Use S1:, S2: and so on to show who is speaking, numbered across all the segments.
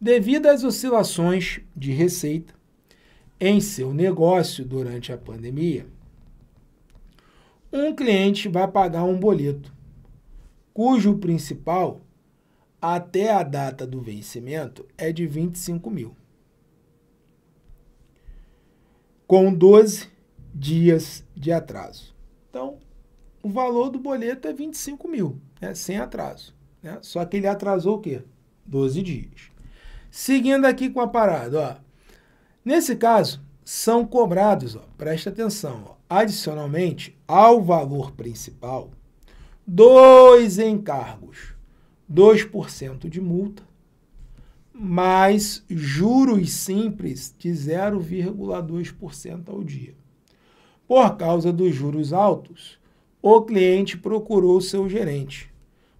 S1: Devido às oscilações de receita em seu negócio durante a pandemia, um cliente vai pagar um boleto cujo principal até a data do vencimento é de 25 mil, com 12 dias de atraso. Então, o valor do boleto é 25 mil, né? sem atraso. Né? Só que ele atrasou o quê? 12 dias. Seguindo aqui com a parada, ó. Nesse caso, são cobrados, ó, presta atenção, ó, adicionalmente ao valor principal, dois encargos, 2% de multa, mais juros simples de 0,2% ao dia. Por causa dos juros altos, o cliente procurou seu gerente,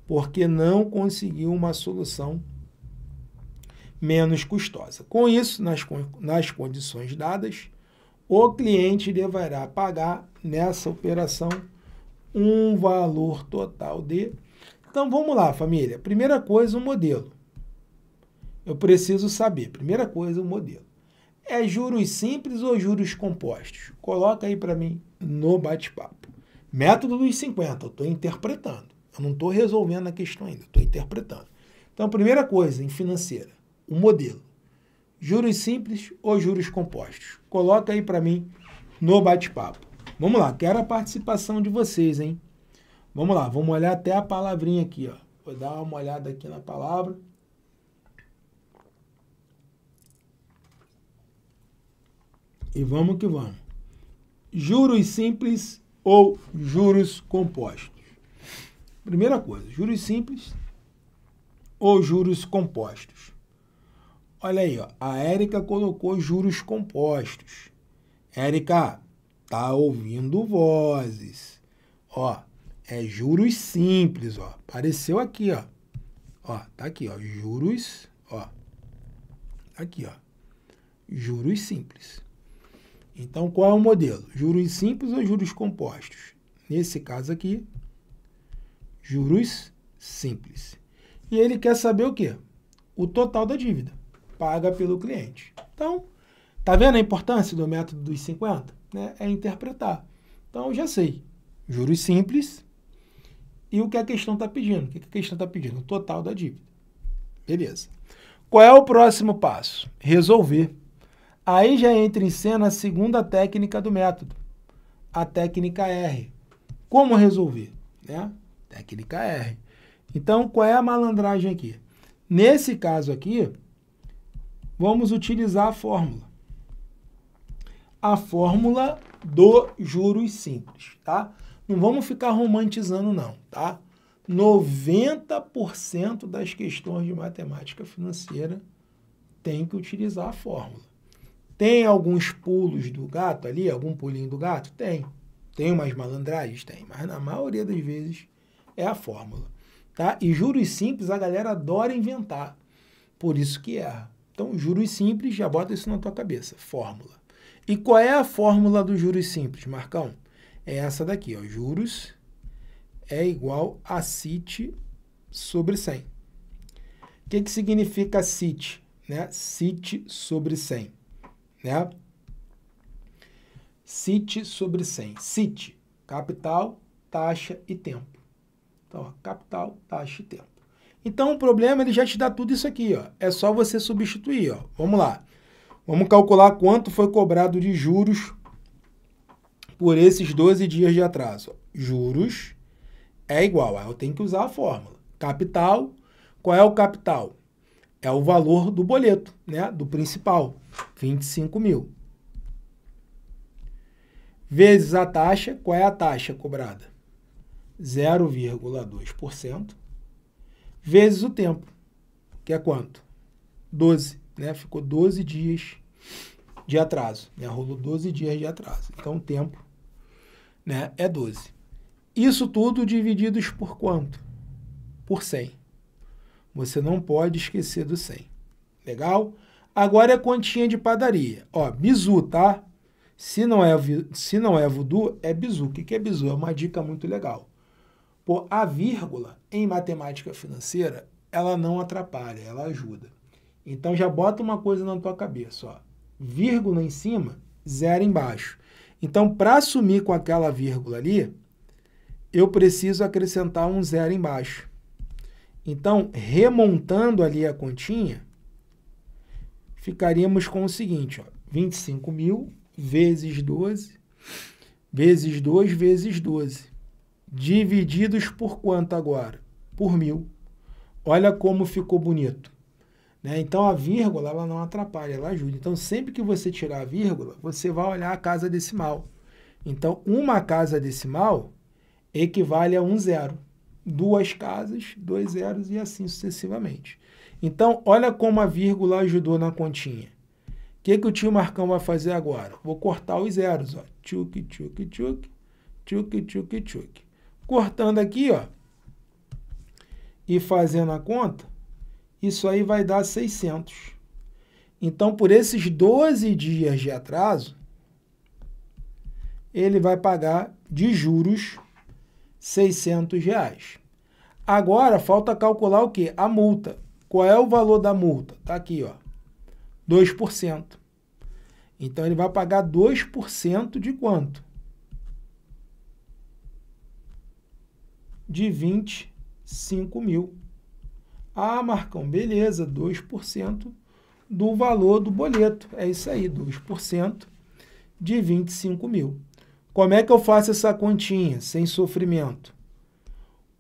S1: porque não conseguiu uma solução menos custosa. Com isso, nas, nas condições dadas, o cliente deverá pagar nessa operação um valor total de. Então vamos lá, família. Primeira coisa, o modelo. Eu preciso saber. Primeira coisa, o modelo. É juros simples ou juros compostos? Coloca aí para mim no bate-papo. Método dos 50, eu estou interpretando. Eu não estou resolvendo a questão ainda, estou interpretando. Então, primeira coisa, em financeira o modelo. Juros simples ou juros compostos? Coloca aí para mim no bate-papo. Vamos lá, quero a participação de vocês, hein? Vamos lá, vamos olhar até a palavrinha aqui, ó. Vou dar uma olhada aqui na palavra. E vamos que vamos. Juros simples ou juros compostos? Primeira coisa, juros simples ou juros compostos? Olha aí, ó. a Érica colocou juros compostos. Érica, tá ouvindo vozes. Ó, é juros simples, ó. Apareceu aqui, ó. Ó, tá aqui, ó, juros, ó. Aqui, ó. Juros simples. Então, qual é o modelo? Juros simples ou juros compostos? Nesse caso aqui, juros simples. E ele quer saber o quê? O total da dívida paga pelo cliente. Então, tá vendo a importância do método dos 50? Né? É interpretar. Então, já sei. Juros simples e o que a questão está pedindo. O que a questão está pedindo? O total da dívida. Beleza. Qual é o próximo passo? Resolver. Aí já entra em cena a segunda técnica do método, a técnica R. Como resolver? Né? Técnica R. Então, qual é a malandragem aqui? Nesse caso aqui, vamos utilizar a fórmula. A fórmula do juros simples, tá? Não vamos ficar romantizando não, tá? 90% das questões de matemática financeira tem que utilizar a fórmula. Tem alguns pulos do gato ali, algum pulinho do gato? Tem. Tem umas malandragens? Tem. Mas na maioria das vezes é a fórmula. Tá? E juros simples a galera adora inventar. Por isso que erra. Então, juros simples, já bota isso na tua cabeça, fórmula. E qual é a fórmula do juros simples, Marcão? É essa daqui, ó, juros é igual a CIT sobre 100. O que, que significa CIT? Né? CIT sobre 100. Né? CIT sobre 100. CIT, capital, taxa e tempo. Então, ó, capital, taxa e tempo. Então, o problema, ele já te dá tudo isso aqui, ó. É só você substituir, ó. Vamos lá. Vamos calcular quanto foi cobrado de juros por esses 12 dias de atraso. Juros é igual, eu tenho que usar a fórmula. Capital, qual é o capital? É o valor do boleto, né? Do principal, 25 mil. Vezes a taxa, qual é a taxa cobrada? 0,2% vezes o tempo, que é quanto? 12, né? Ficou 12 dias de atraso, né? Rolou 12 dias de atraso. Então, o tempo, né, é 12. Isso tudo divididos por quanto? Por 100. Você não pode esquecer do 100. Legal? Agora é continha de padaria. Ó, bizu, tá? Se não é, se não é voodoo, é bizu. O que é bizu? É uma dica muito legal. Pô, a vírgula em matemática financeira, ela não atrapalha, ela ajuda. Então já bota uma coisa na tua cabeça, ó. Vírgula em cima, zero embaixo. Então, para sumir com aquela vírgula ali, eu preciso acrescentar um zero embaixo. Então, remontando ali a continha, ficaríamos com o seguinte, ó, 25 mil vezes 12, vezes 2, vezes 12 divididos por quanto agora? Por mil. Olha como ficou bonito. Né? Então a vírgula ela não atrapalha, ela ajuda. Então sempre que você tirar a vírgula, você vai olhar a casa decimal. Então uma casa decimal equivale a um zero. Duas casas, dois zeros e assim sucessivamente. Então olha como a vírgula ajudou na continha. O que, que o tio Marcão vai fazer agora? Vou cortar os zeros. Ó. Tchuc, tchuc, tchuc, tchuc, tchuc, tchuc. Cortando aqui, ó, e fazendo a conta, isso aí vai dar 600. Então, por esses 12 dias de atraso, ele vai pagar de juros 600 reais. Agora, falta calcular o que? A multa. Qual é o valor da multa? Está aqui, ó, 2%. Então, ele vai pagar 2% de quanto? de 25 mil. Ah, Marcão, beleza, 2% do valor do boleto. É isso aí, 2% de 25 mil. Como é que eu faço essa continha sem sofrimento?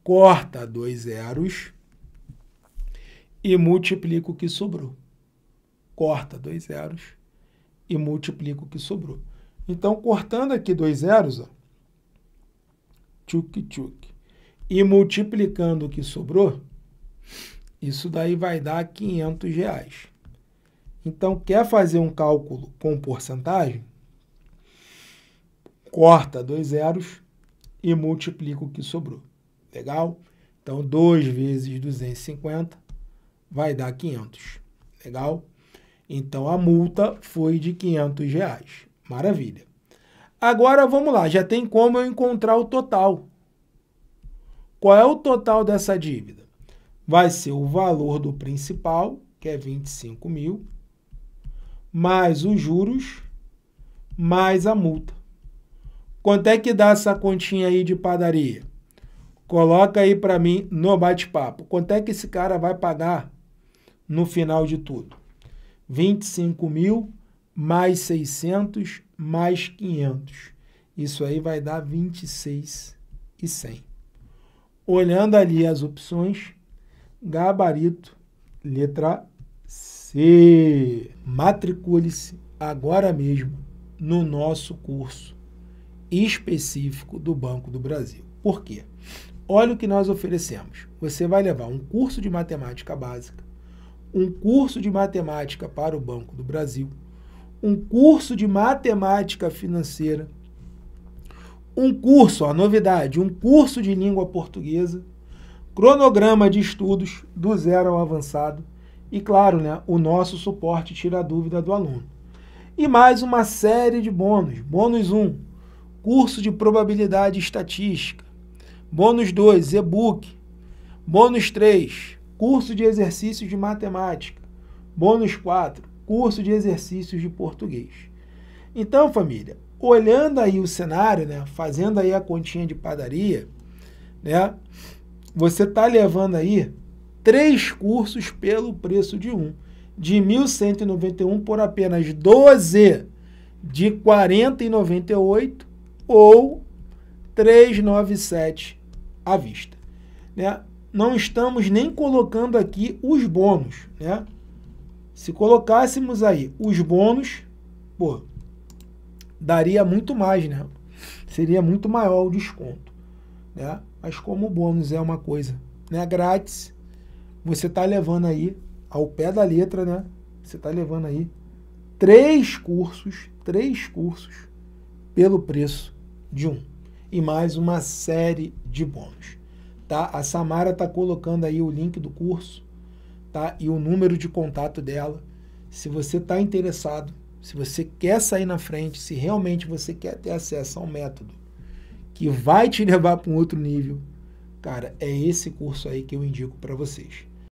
S1: Corta dois zeros e multiplica o que sobrou. Corta dois zeros e multiplica o que sobrou. Então, cortando aqui dois zeros, ó, tchuc, tchuk, e multiplicando o que sobrou, isso daí vai dar 500 reais. Então, quer fazer um cálculo com porcentagem? Corta dois zeros e multiplica o que sobrou. Legal? Então, 2 vezes 250 vai dar 500. Legal? Então, a multa foi de 500 reais. Maravilha. Agora, vamos lá. Já tem como eu encontrar o total. Qual é o total dessa dívida? Vai ser o valor do principal, que é 25 mil, mais os juros, mais a multa. Quanto é que dá essa continha aí de padaria? Coloca aí para mim no bate-papo. Quanto é que esse cara vai pagar no final de tudo? 25 mil mais 600 mais 500. Isso aí vai dar 26 e 100 olhando ali as opções, gabarito, letra C. Matricule-se agora mesmo no nosso curso específico do Banco do Brasil. Por quê? Olha o que nós oferecemos. Você vai levar um curso de matemática básica, um curso de matemática para o Banco do Brasil, um curso de matemática financeira um curso, a novidade, um curso de língua portuguesa, cronograma de estudos do zero ao avançado e, claro, né, o nosso suporte tira a dúvida do aluno. E mais uma série de bônus. Bônus 1, curso de probabilidade estatística. Bônus 2, e-book. Bônus 3, curso de exercícios de matemática. Bônus 4, curso de exercícios de português. Então, família, olhando aí o cenário, né, fazendo aí a continha de padaria, né, você está levando aí três cursos pelo preço de um, de 1.191 por apenas 12 de 40,98 ou 397 à vista, né? Não estamos nem colocando aqui os bônus, né? Se colocássemos aí os bônus, pô, daria muito mais, né? Seria muito maior o desconto, né? Mas como o bônus é uma coisa, né, grátis, você tá levando aí ao pé da letra, né? Você tá levando aí três cursos, três cursos pelo preço de um e mais uma série de bônus, tá? A Samara tá colocando aí o link do curso, tá? E o número de contato dela. Se você tá interessado, se você quer sair na frente, se realmente você quer ter acesso a um método que vai te levar para um outro nível, cara, é esse curso aí que eu indico para vocês.